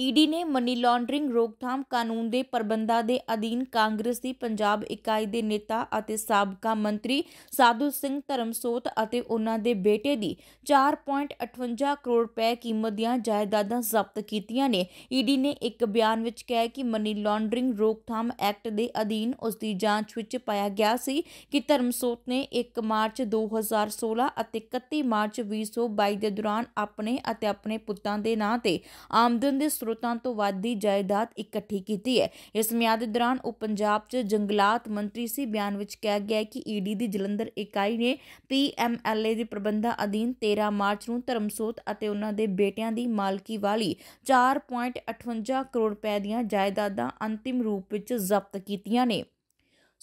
ED ਨੇ money laundering ਰੋਕਥਾਮ ਕਾਨੂੰਨ ਦੇ ਪ੍ਰਬੰਧਾਂ ਦੇ ਅਧੀਨ ਕਾਂਗਰਸ ਦੀ ਪੰਜਾਬ ਇਕਾਈ ਦੇ ਨੇਤਾ ਅਤੇ ਸਾਬਕਾ ਮੰਤਰੀ ਸਾਧੂ ਸਿੰਘ ਧਰਮਸੋਤ ਅਤੇ ਉਹਨਾਂ ਦੇ ਬੇਟੇ ਦੀ 4.58 ਕਰੋੜ ਰੁਪਏ ਕੀਮਤ ਦੀਆਂ ਜਾਇਦਾਦਾਂ ਜ਼ਬਤ ਕੀਤੀਆਂ ਨੇ ਈਡੀ ਨੇ ਇੱਕ ਬਿਆਨ ਵਿੱਚ ਕਿਹਾ ਕਿ ਮਨੀ ਲਾਂਡਰਿੰਗ ਰੋਕਥਾਮ ਐਕਟ ਦੇ ਅਧੀਨ ਉਸ ਦੀ ਜਾਂਚ ਵਿੱਚ ਪਾਇਆ ਗਿਆ ਸੀ ਕਿ ਧਰਮਸੋਤ ਨੇ 1 ਮਾਰਚ 2016 ਅਤੇ 31 ਮਾਰਚ 2022 ਦੇ ਦੌਰਾਨ ਆਪਣੇ ਅਤੇ ਆਪਣੇ ਪੁੱਤਾਂ ਦੇ ਨਾਂ ਤੇ ਆਮਦਨ ਦੇ ਸਰੋਤਾਂ ਤੋਂ ਵਾਧੀ ਜਾਇਦਾਦ ਇਕੱਠੀ ਕੀਤੀ ਹੈ ਇਸ ਮਿਆਦ ਦੌਰਾਨ ਉਹ ਪੰਜਾਬ 'ਚ ਜੰਗਲਾਤ ਮੰਤਰੀ ਸੀ ਬਿਆਨ ਵਿੱਚ ਕਿਹਾ ਗਿਆ ਕਿ ਈਡੀ ਦੀ ਜਲੰਧਰ ਇਕਾਈ ਨੇ ਪੀਐਮਐਲਏ ਦੇ ਪ੍ਰਬੰਧਾ ਅਧੀਨ 13 ਮਾਰਚ ਨੂੰ ਧਰਮਸੋਤ ਅਤੇ ਉਹਨਾਂ ਦੇ ਬੇਟਿਆਂ ਦੀ ਮਾਲਕੀ ਵਾਲੀ 4.58 ਕਰੋੜ ਰੁਪਏ ਦੀਆਂ ਜਾਇਦਾਦਾਂ ਅੰਤਿਮ ਰੂਪ ਵਿੱਚ ਜ਼ਬਤ ਕੀਤੀਆਂ ਨੇ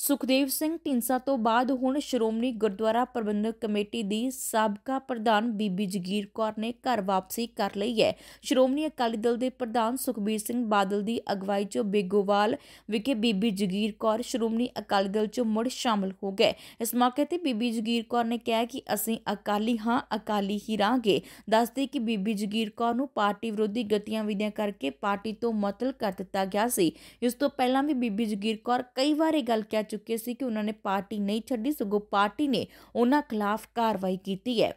ਸੁਖਦੇਵ ਸਿੰਘ ਢਿੰਸਾ ਤੋਂ ਬਾਅਦ ਹੁਣ ਸ਼੍ਰੋਮਣੀ ਗੁਰਦੁਆਰਾ ਪ੍ਰਬੰਧਕ ਕਮੇਟੀ ਦੀ ਸਾਬਕਾ ਪ੍ਰਧਾਨ ਬੀਬੀ ਜਗੀਰ ਕੌਰ ਨੇ ਘਰ ਵਾਪਸੀ ਕਰ ਲਈ ਹੈ ਸ਼੍ਰੋਮਣੀ ਅਕਾਲੀ ਦਲ ਦੇ ਪ੍ਰਧਾਨ ਸੁਖਬੀਰ ਸਿੰਘ ਬਾਦਲ ਦੀ ਅਗਵਾਈ 'ਚ ਬੇਗੋਵਾਲ ਵਿਖੇ ਬੀਬੀ ਜਗੀਰ ਕੌਰ ਸ਼੍ਰੋਮਣੀ ਅਕਾਲੀ ਦਲ 'ਚ ਮੁੜ ਸ਼ਾਮਲ ਹੋ ਗਏ ਇਸ ਮੌਕੇ ਤੇ ਬੀਬੀ ਜਗੀਰ ਕੌਰ ਨੇ ਕਿਹਾ ਕਿ ਅਸੀਂ ਅਕਾਲੀ ਹਾਂ ਅਕਾਲੀ ਹੀ ਰਾਂਗੇ ਦੱਸਦੇ ਕਿ ਬੀਬੀ ਜਗੀਰ ਕੌਰ ਨੂੰ ਪਾਰਟੀ ਵਿਰੋਧੀ ਗਤੀਵਿਧੀਆਂ ਕਰਕੇ ਪਾਰਟੀ ਤੋਂ ਮਤਲ ਕਰ ਦਿੱਤਾ ਗਿਆ ਸੀ ਇਸ ਤੋਂ ਪਹਿਲਾਂ ਵੀ ਬੀਬੀ ਜਗੀਰ ਕੌਰ ਕਈ ਵਾਰ ਇਹ ਗੱਲ ਕਹਿ ਚੁੱਕੇ ਸੀ ਕਿ ਉਹਨਾਂ ਨੇ ਪਾਰਟੀ ਨਹੀਂ ਛੱਡੀ ਸਗੋਂ ਪਾਰਟੀ ਨੇ ਉਹਨਾਂ ਖਿਲਾਫ ਕਾਰਵਾਈ ਕੀਤੀ ਹੈ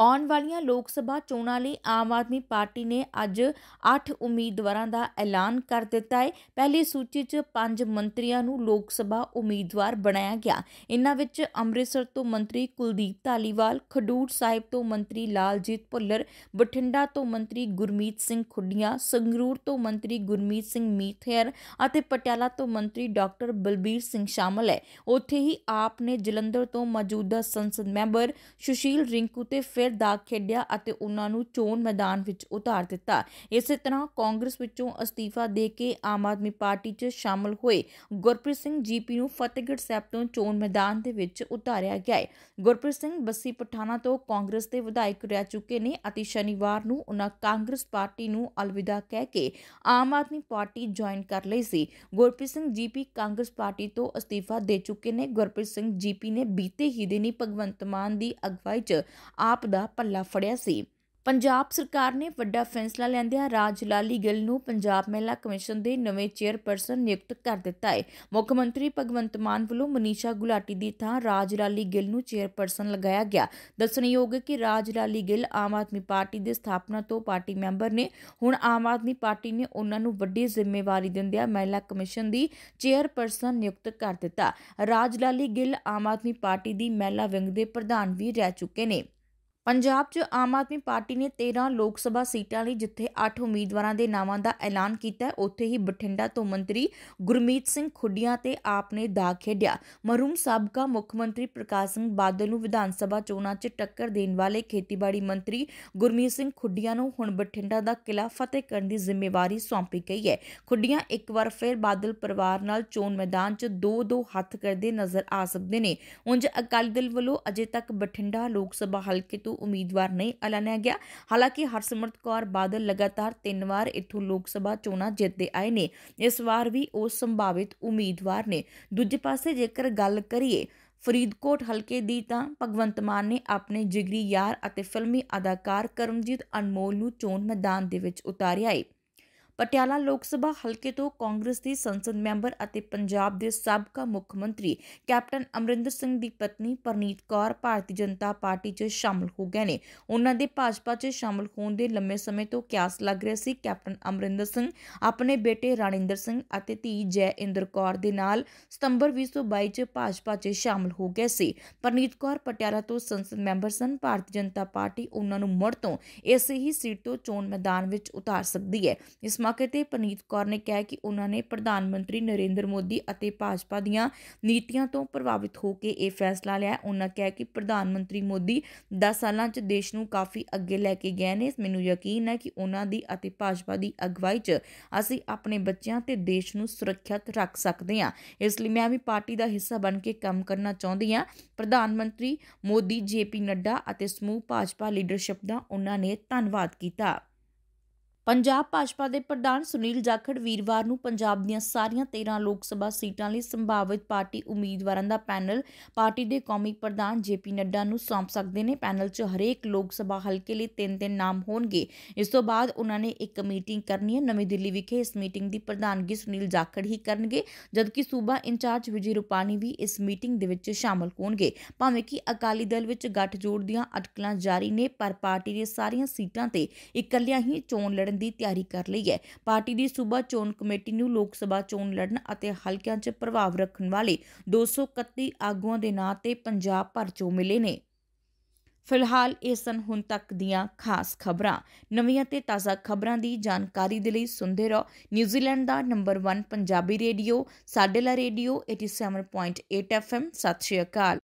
ਆਉਣ ਵਾਲੀਆਂ ਲੋਕ ਸਭਾ ਚੋਣਾਂ ਲਈ ਆਮ ਆਦਮੀ ਪਾਰਟੀ ਨੇ ਅੱਜ 8 ਉਮੀਦਵਾਰਾਂ ਦਾ ਐਲਾਨ ਕਰ ਦਿੱਤਾ ਹੈ ਪਹਿਲੀ ਸੂਚੀ 'ਚ 5 ਮੰਤਰੀਆਂ ਨੂੰ ਲੋਕ ਸਭਾ ਉਮੀਦਵਾਰ ਬਣਾਇਆ ਗਿਆ ਇਹਨਾਂ ਵਿੱਚ ਅੰਮ੍ਰਿਤਸਰ ਤੋਂ ਮੰਤਰੀ ਕੁਲਦੀਪ ਢਾਲੀਵਾਲ ਖਡੂਰ ਸਾਹਿਬ ਤੋਂ ਮੰਤਰੀ ਲਾਲਜੀਤ ਭੁੱਲਰ ਬਠਿੰਡਾ ਤੋਂ ਮੰਤਰੀ ਗੁਰਮੀਤ ਸਿੰਘ ਖੁੱਡੀਆਂ ਸੰਗਰੂਰ ਤੋਂ ਮੰਤਰੀ ਗੁਰਮੀਤ ਸਿੰਘ ਮੀਥੇਰ ਅਤੇ ਪਟਿਆਲਾ ਤੋਂ ਮੰਤਰੀ ਡਾਕਟਰ ਬਲਬੀਰ ਸਿੰਘ ਸ਼ਾਮਲ ਹੈ ਉੱਥੇ ਹੀ ਆਪ ਨੇ ਜਲੰਧਰ ਤੋਂ ਮੌਜੂਦਾ ਸੰਸਦ ਮੈਂਬਰ ਸੁਸ਼ੀਲ ਰਿੰਕੂ ਤੇ ਫਿਰ ਦਾਗ ਖੇਡਿਆ ਅਤੇ ਉਹਨਾਂ ਨੂੰ ਚੋਣ ਮੈਦਾਨ ਵਿੱਚ ਉਤਾਰ ਦਿੱਤਾ ਇਸੇ ਤਰ੍ਹਾਂ ਕਾਂਗਰਸ ਵਿੱਚੋਂ ਅਸਤੀਫਾ ਦੇ ਕੇ ਆਮ ਆਦਮੀ ਪਾਰਟੀ 'ਚ ਸ਼ਾਮਲ ਹੋਏ ਗੁਰਪ੍ਰੀਤ ਸਿੰਘ ਜੀਪੀ ਨੂੰ ਫਤਿਹਗੜ੍ਹ ਸਾਹਿਬ ਤੋਂ ਚੋਣ ਮੈਦਾਨ ਦੇ ਵਿੱਚ ਉਤਾਰਿਆ ਗਿਆ ਹੈ ਗੁਰਪ੍ਰੀਤ ਸਿੰਘ ਬੱਸੀ ਪਠਾਣਾ ਤੋਂ ਕਾਂਗਰਸ ਦੇ ਵਿਧਾਇਕ ਰਹਿ ਚੁੱਕੇ ਨੇ ਅਤੇ ਸ਼ਨੀਵਾਰ ਨੂੰ ਉਹਨਾਂ ਕਾਂਗਰਸ ਪਾਰਟੀ ਨੂੰ ਅਲਵਿਦਾ ਕਹਿ ਕੇ ਆਮ ਆਦਮੀ ਪਾਰਟੀ ਜੁਆਇਨ ਕਰ ਲਈ ਸੀ ਗੁਰਪ੍ਰੀਤ ਸਿੰਘ ਜੀਪੀ ਕਾਂਗਰਸ ਪਾਰਟੀ ਤੋਂ ਅਸਤੀਫਾ ਦੇ ਚੁੱਕੇ ਨੇ ਗੁਰਪ੍ਰੀਤ ਸਿੰਘ ਜੀਪੀ ਨੇ ਬੀਤੇ ਹੀ ਦਿਨੀ ਭਗਵੰਤ ਮਾਨ ਦੀ ਅਗਵਾਈ 'ਚ ਆਪ ਦਾ ਪੱਲਾ ਫੜਿਆ ਸੀ ਪੰਜਾਬ ਸਰਕਾਰ ਨੇ ਵੱਡਾ ਫੈਸਲਾ ਲੈਂਦਿਆਂ ਰਾਜ ਲਾਲੀ ਗਿੱਲ ਨੂੰ ਪੰਜਾਬ ਮਹਿਲਾ ਕਮਿਸ਼ਨ ਦੇ ਨਵੇਂ ਚੇਅਰਪਰਸਨ ਨਿਯੁਕਤ ਕਰ ਦਿੱਤਾ ਹੈ ਮੁੱਖ ਮੰਤਰੀ ਭਗਵੰਤ ਮਾਨ ਵੱਲੋਂ ਮਨੀਸ਼ਾ ਗੁਲਾਟੀ ਦੀ ਥਾਂ ਰਾਜ ਲਾਲੀ ਗਿੱਲ ਨੂੰ ਚੇਅਰਪਰਸਨ ਲਗਾਇਆ ਗਿਆ ਦੱਸਣਯੋਗ ਹੈ ਕਿ ਰਾਜ ਲਾਲੀ ਗਿੱਲ ਆਮ ਆਦਮੀ ਪਾਰਟੀ ਦੇ ਸਥਾਪਨਾ ਤੋਂ ਪਾਰਟੀ ਮੈਂਬਰ ਨੇ ਹੁਣ ਆਮ ਆਦਮੀ ਪਾਰਟੀ ਨੇ ਉਹਨਾਂ ਨੂੰ ਵੱਡੀ ਜ਼ਿੰਮੇਵਾਰੀ ਦਿੰਦਿਆਂ ਮਹਿਲਾ ਕਮਿਸ਼ਨ ਦੀ ਚੇਅਰਪਰਸਨ ਨਿਯੁਕਤ ਕਰ ਦਿੱਤਾ ਰਾਜ ਲਾਲੀ ਗਿੱਲ ਆਮ ਆਦਮੀ ਪਾਰਟੀ ਦੀ ਮਹਿਲਾ ਵਿੰਗ ਦੇ ਪ੍ਰਧਾਨ ਵੀ ਰਹਿ ਚੁੱਕੇ ਨੇ ਪੰਜਾਬ 'ਚ ਆਮ ਆਦਮੀ ਪਾਰਟੀ ਨੇ 13 ਲੋਕ ਸਭਾ ਸੀਟਾਂ ਲਈ ਜਿੱਥੇ 8 ਉਮੀਦਵਾਰਾਂ ਦੇ ਨਾਵਾਂ ਦਾ ਐਲਾਨ ਕੀਤਾ ਹੈ ਉੱਥੇ ਹੀ ਬਠਿੰਡਾ ਤੋਂ ਮੰਤਰੀ ਗੁਰਮੀਤ ਸਿੰਘ ਖੁੱਡੀਆਂ ਤੇ ਆਪ ਨੇ ਦਾਅ ਖੇਡਿਆ ਮਰੂਮ ਸਾਬਕਾ ਮੁੱਖ ਮੰਤਰੀ ਪ੍ਰਕਾਸ਼ ਸਿੰਘ ਬਾਦਲ ਨੂੰ ਵਿਧਾਨ ਸਭਾ ਚੋਣਾਂ 'ਚ ਟੱਕਰ ਦੇਣ ਵਾਲੇ ਖੇਤੀਬਾੜੀ ਮੰਤਰੀ ਗੁਰਮੀਤ ਸਿੰਘ ਖੁੱਡੀਆਂ ਨੂੰ ਹੁਣ ਬਠਿੰਡਾ ਦਾ ਕਿਲਾ ਫਤਿਹ ਕਰਨ ਦੀ ਜ਼ਿੰਮੇਵਾਰੀ ਸੌਂਪੀ ਗਈ ਹੈ ਖੁੱਡੀਆਂ ਇੱਕ ਵਾਰ ਫਿਰ ਬਾਦਲ ਪਰਿਵਾਰ ਨਾਲ ਚੋਣ ਮੈਦਾਨ 'ਚ ਦੋ ਦੋ ਹੱਥ ਕਰਦੇ ਨਜ਼ਰ ਆ ਸਕਦੇ ਨੇ ਉੰਜ ਅਕਾਲੀ ਦਲ ਵੱਲੋਂ ਅਜੇ ਤੱਕ ਬਠਿੰਡਾ ਲੋਕ ਸਭਾ ਹਲਕੇ ਤੋਂ ਘਰੇਲੂ ਉਮੀਦਵਾਰ ਨਹੀਂ ਐਲਾਨਿਆ ਗਿਆ ਹਾਲਾਂਕਿ ਹਰਸਿਮਰਤ ਕੌਰ ਬਾਦਲ ਲਗਾਤਾਰ ਤਿੰਨ ਵਾਰ ਇੱਥੋਂ ਲੋਕ ਸਭਾ ਚੋਣਾਂ ਜਿੱਤਦੇ ਆਏ ਨੇ ਇਸ ਵਾਰ ਵੀ ਉਹ ਸੰਭਾਵਿਤ ਉਮੀਦਵਾਰ ਨੇ ਦੂਜੇ ਪਾਸੇ ਜੇਕਰ ਗੱਲ ਕਰੀਏ ਫਰੀਦਕੋਟ ਹਲਕੇ ਦੀ ਤਾਂ ਭਗਵੰਤ ਮਾਨ ਨੇ ਆਪਣੇ ਜਿਗਰੀ ਯਾਰ ਅਤੇ ਫਿਲਮੀ ਅਦਾਕਾਰ ਕਰਮਜੀਤ ਅਨਮੋਲ ਨੂੰ ਚੋਣ ਮੈਦਾਨ ਦੇ ਵਿੱਚ ਉਤਾਰਿਆ ਹੈ ਪਟਿਆਲਾ ਲੋਕ ਸਭਾ ਹਲਕੇ ਤੋਂ ਕਾਂਗਰਸ ਦੀ ਸੰਸਦ ਮੈਂਬਰ ਅਤੇ ਪੰਜਾਬ ਦੇ ਸਾਬਕਾ ਮੁੱਖ ਮੰਤਰੀ ਕੈਪਟਨ ਅਮਰਿੰਦਰ ਸਿੰਘ ਦੀ ਪਤਨੀ ਪਰਨੀਤ ਕੌਰ ਭਾਰਤੀ ਜਨਤਾ ਪਾਰਟੀ 'ਚ ਸ਼ਾਮਲ ਹੋ ਗਏ ਨੇ ਉਹਨਾਂ ਦੇ ਭਾਜਪਾ 'ਚ ਸ਼ਾਮਲ ਹੋਣ ਦੇ ਲੰਮੇ ਸਮੇਂ ਤੋਂ ਕਿਆਸ ਲੱਗ ਰਿਹਾ ਸੀ ਕੈਪਟਨ ਅਮਰਿੰਦਰ ਸਿੰਘ ਆਪਣੇ ਬੇਟੇ ਰਣਿੰਦਰ ਸਿੰਘ ਅਤੇ ਧੀ ਜੈ ਇੰਦਰ ਕੌਰ ਦੇ ਨਾਲ ਸਤੰਬਰ 2022 'ਚ ਭਾਜਪਾ 'ਚ ਸ਼ਾਮਲ ਹੋ ਗਏ ਸੀ ਪਰਨੀਤ ਕੌਰ ਪਟਿਆਲਾ ਤੋਂ ਸੰਸਦ ਮੈਂਬਰ ਸਨ ਭਾਰਤੀ ਜਨਤਾ ਪਾਰਟੀ ਉਹਨਾਂ ਨੂੰ ਮੁੜ ਤੋਂ ਇਸੇ ਹੀ ਸੀਟ ਤੋਂ ਚੋਣ ਮੈਦਾਨ ਵਿੱਚ ਉਤਾਰ ਸਕਦੀ ਹੈ ਇਸ ਮੌਕੇ ਤੇ ਪਨੀਤ ਕੌਰ ਨੇ ਕਿਹਾ ਕਿ ਉਹਨਾਂ ਨੇ ਪ੍ਰਧਾਨ ਮੰਤਰੀ ਨਰਿੰਦਰ ਮੋਦੀ ਅਤੇ ਭਾਜਪਾ ਦੀਆਂ ਨੀਤੀਆਂ ਤੋਂ ਪ੍ਰਭਾਵਿਤ ਹੋ ਕੇ ਇਹ ਫੈਸਲਾ ਲਿਆ ਉਹਨਾਂ ਕਿਹਾ ਕਿ ਪ੍ਰਧਾਨ ਮੰਤਰੀ ਮੋਦੀ 10 ਸਾਲਾਂ 'ਚ ਦੇਸ਼ ਨੂੰ ਕਾਫੀ ਅੱਗੇ ਲੈ ਕੇ ਗਏ ਨੇ ਮੈਨੂੰ ਯਕੀਨ ਹੈ ਕਿ ਉਹਨਾਂ ਦੀ ਅਤੇ ਭਾਜਪਾ ਦੀ ਅਗਵਾਈ 'ਚ ਅਸੀਂ ਆਪਣੇ ਬੱਚਿਆਂ ਤੇ ਦੇਸ਼ ਨੂੰ ਸੁਰੱਖਿਅਤ ਰੱਖ ਸਕਦੇ ਹਾਂ ਇਸ ਲਈ ਮੈਂ ਵੀ ਪਾਰਟੀ ਦਾ ਹਿੱਸਾ ਬਣ ਕੇ ਕੰਮ ਕਰਨਾ ਚਾਹੁੰਦੀ ਹਾਂ ਪ੍ਰਧਾਨ ਮੰਤਰੀ ਮੋਦੀ ਜੇਪੀ ਨੱਡਾ ਅਤੇ ਸਮੂਹ ਭਾਜਪਾ ਲੀਡਰਸ਼ਿਪ ਦਾ ਉਹਨਾਂ ਨੇ ਧੰਨਵਾਦ ਕੀਤਾ ਪੰਜਾਬ ਭਾਜਪਾ ਦੇ ਪ੍ਰਧਾਨ ਸੁਨੀਲ ਜਾਖੜ ਵੀਰਵਾਰ ਨੂੰ ਪੰਜਾਬ ਦੀਆਂ ਸਾਰੀਆਂ 13 ਲੋਕ ਸਭਾ ਸੀਟਾਂ ਲਈ ਸੰਭਾਵਿਤ ਪਾਰਟੀ ਉਮੀਦਵਾਰਾਂ ਦਾ ਪੈਨਲ ਪਾਰਟੀ ਦੇ ਕੌਮੀ ਪ੍ਰਧਾਨ ਜੇਪੀ ਨੱਡਾ ਨੂੰ ਸੌਂਪ ਸਕਦੇ ਨੇ ਪੈਨਲ 'ਚ ਹਰੇਕ ਲੋਕ ਸਭਾ ਹਲਕੇ ਲਈ ਤਿੰਨ-ਤਿੰਨ ਨਾਮ ਹੋਣਗੇ ਇਸ ਤੋਂ ਬਾਅਦ ਉਹਨਾਂ ਨੇ ਇੱਕ ਮੀਟਿੰਗ ਕਰਨੀ ਹੈ ਨਵੀਂ ਦਿੱਲੀ ਵਿਖੇ ਇਸ ਮੀਟਿੰਗ ਦੀ ਪ੍ਰਧਾਨਗੀ ਸੁਨੀਲ ਜਾਖੜ ਹੀ ਕਰਨਗੇ ਜਦਕਿ ਸੂਬਾ ਇੰਚਾਰਜ ਵਿਜੇ ਰੁਪਾਨੀ ਵੀ ਇਸ ਮੀਟਿੰਗ ਦੇ ਵਿੱਚ ਸ਼ਾਮਲ ਹੋਣਗੇ ਭਾਵੇਂ ਕਿ ਅਕਾਲੀ ਦਲ ਵਿੱਚ ਗੱਠਜੋੜ ਦੀਆਂ ਅਟਕਲਾਂ ਜਾਰੀ ਨੇ ਪਰ ਪਾਰਟੀ ਨੇ ਸਾਰੀਆਂ ਸੀਟਾਂ ਤੇ ਇਕੱਲਿਆਂ ਹੀ ਚੋਣ ਲੜਨ ਕਰਨ ਦੀ ਤਿਆਰੀ ਕਰ ਲਈ ਹੈ ਪਾਰਟੀ ਦੀ ਸੂਬਾ ਚੋਣ ਕਮੇਟੀ ਨੂੰ ਲੋਕ ਸਭਾ ਚੋਣ ਲੜਨ ਅਤੇ ਹਲਕਿਆਂ 'ਚ ਪ੍ਰਭਾਵ ਰੱਖਣ ਵਾਲੇ 231 ਆਗੂਆਂ ਦੇ ਨਾਂ ਤੇ ਪੰਜਾਬ ਭਰ 'ਚੋਂ ਮਿਲੇ ਨੇ ਫਿਲਹਾਲ ਇਹ ਸਨ ਹੁਣ ਤੱਕ ਦੀਆਂ ਖਾਸ ਖਬਰਾਂ ਨਵੀਆਂ ਤੇ ਤਾਜ਼ਾ ਖਬਰਾਂ ਦੀ ਜਾਣਕਾਰੀ ਦੇ ਲਈ ਸੁਣਦੇ ਰਹੋ ਨਿਊਜ਼ੀਲੈਂਡ ਦਾ ਨੰਬਰ 1 ਪੰਜਾਬੀ ਰੇਡੀਓ ਸਾਡੇ ਲਾ ਰੇਡੀਓ 87.8 ਐਫਐਮ ਸਤਿ ਸ਼੍ਰੀ ਅਕਾਲ